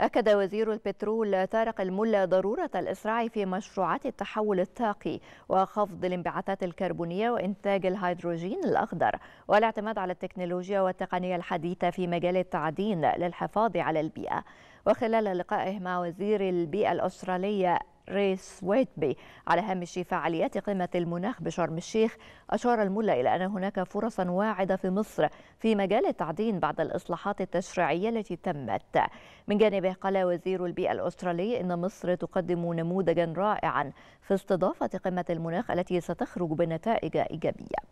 أكد وزير البترول طارق الملا ضرورة الإسراع في مشروعات التحول الطاقي وخفض الانبعاثات الكربونية وإنتاج الهيدروجين الأخضر والاعتماد على التكنولوجيا والتقنية الحديثة في مجال التعدين للحفاظ على البيئة وخلال لقائه مع وزير البيئة الأسترالية ريس ويتبي على هامش فعاليات قمة المناخ بشرم الشيخ أشار الملا إلى أن هناك فرصا واعدة في مصر في مجال التعدين بعد الإصلاحات التشريعية التي تمت من جانبه قال وزير البيئة الأسترالي إن مصر تقدم نموذجا رائعا في استضافة قمة المناخ التي ستخرج بنتائج إيجابية